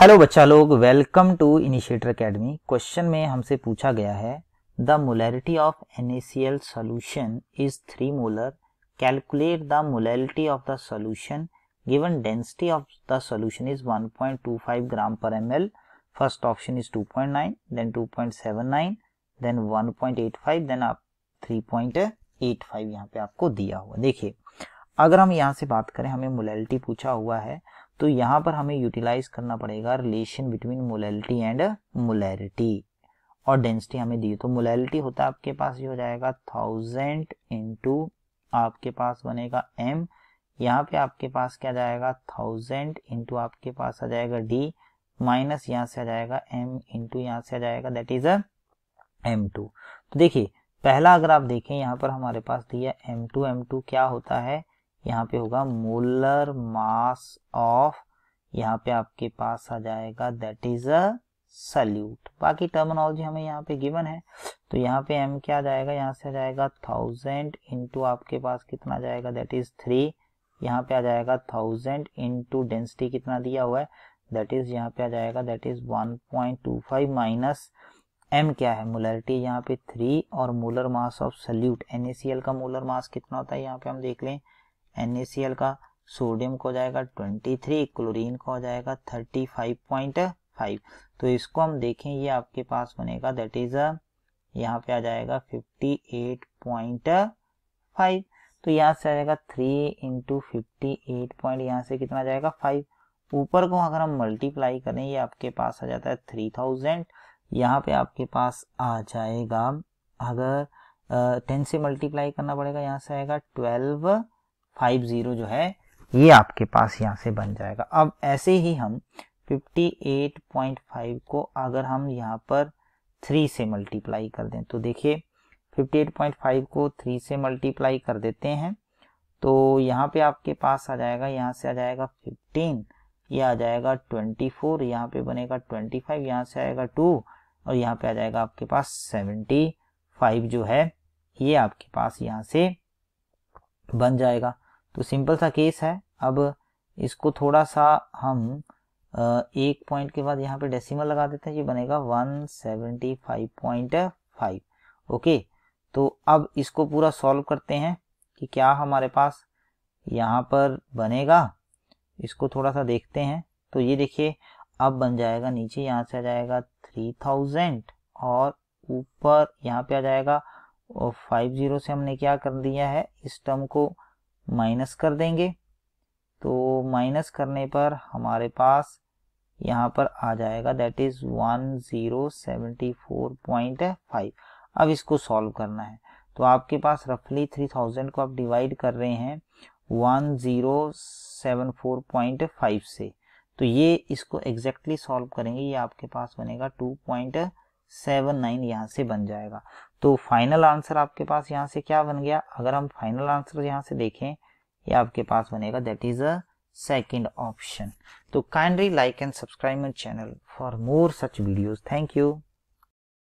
hello बच्चा लोग welcome to initiator academy question में हमसे पूछा गया है the molarity of NaCl solution is three molar calculate the molarity of the solution given density of the solution is 1.25 gram per mL first option is 2.9 then 2.79 then 1.85 then आप 3.85 यहाँ पे आपको दिया हुआ देखिए अगर हम यहाँ से बात करें हमें मोलैलिटी पूछा हुआ है तो यहाँ पर हमें यूटिलाइज करना पड़ेगा relation between molality and molarity और डेंसिटी हमें दी तो मोलैलिटी होता है आपके पास ये हो जाएगा थाउजेंड इंटू आपके पास बनेगा एम यहाँ पे आपके पास क्या जाएगा थाउजेंड इंटू आपके पास आ जाएगा डी माइनस यहाँ से आ जाएगा एम इंटू यहाँ से आ जाएगा दैट इज एम टू तो देखिए पहला अगर आप देखें यहाँ पर हमारे पास दिया एम टू एम टू क्या होता है यहाँ पे होगा मोलर मास ऑफ यहाँ पे आपके पास आ जाएगा दैट इज अ सल्यूट बाकी टर्मिनोलॉजी हमें यहाँ पे गिवन है तो यहाँ पे एम क्या जाएगा यहाँ से आ जाएगा थाउजेंड इंटू आपके पास कितना जाएगा दैट इज थ्री यहाँ पे आ जाएगा थाउजेंड इंटू डेंसिटी कितना दिया हुआ है दैट इज यहाँ पे आ जाएगा that is one point two five minus M क्या है मोलरिटी यहाँ पे थ्री और molar mass of solute N का मोलर मास कितना होता है यहाँ पे हम देख लें एन का सोडियम को हो जाएगा 23 क्लोरीन को हो जाएगा 35.5 तो इसको हम देखें ये आपके पास बनेगा दैट इज यहाँ पे आ जाएगा 58.5 तो यहाँ से आ जाएगा 3 इंटू फिफ्टी एट यहाँ से कितना जाएगा 5 ऊपर को अगर हम मल्टीप्लाई करें ये आपके पास आ जाता है 3000 थाउजेंड यहाँ पे आपके पास आ जाएगा अगर टेन से मल्टीप्लाई करना पड़ेगा यहाँ से आएगा ट्वेल्व फाइव ज़ीरो जो है ये आपके पास यहाँ से बन जाएगा अब ऐसे ही हम 58.5 को अगर हम यहाँ पर थ्री से मल्टीप्लाई कर दें तो देखिए 58.5 को थ्री से मल्टीप्लाई कर देते हैं तो यहाँ पे आपके पास आ जाएगा यहाँ से आ जाएगा 15 ये आ जाएगा 24 यहाँ पे बनेगा 25 यहाँ से आएगा 2 और यहाँ पे आ जाएगा आपके पास 75 जो है ये आपके पास यहाँ से बन जाएगा तो सिंपल सा केस है अब इसको थोड़ा सा हम एक पॉइंट के बाद यहाँ पे डेसिमल लगा देते हैं ये बनेगा 175.5 ओके तो अब इसको पूरा सॉल्व करते हैं कि क्या हमारे पास यहाँ पर बनेगा इसको थोड़ा सा देखते हैं तो ये देखिए अब बन जाएगा नीचे यहाँ से आ जाएगा 3000 और ऊपर यहाँ पे आ जाएगा और 50 से हमने क्या कर दिया है इस टर्म को माइनस कर देंगे तो माइनस करने पर हमारे पास यहाँ पर आ जाएगा that is one zero seventy four point five अब इसको सॉल्व करना है तो आपके पास रफली थ्री थाउजेंड को आप डिवाइड कर रहे हैं one zero seven four point five से तो ये इसको एग्जैक्टली सॉल्व करेंगे ये आपके पास बनेगा टू पॉइंट सेवन नाइन यहाँ से बन जाएगा तो फाइनल आंसर आपके पास यहाँ से क्या बन गया अगर हम फाइनल आंसर यहाँ से देखें ये आपके पास बनेगा that is a second option तो kindly like and subscribe my channel for more such videos thank you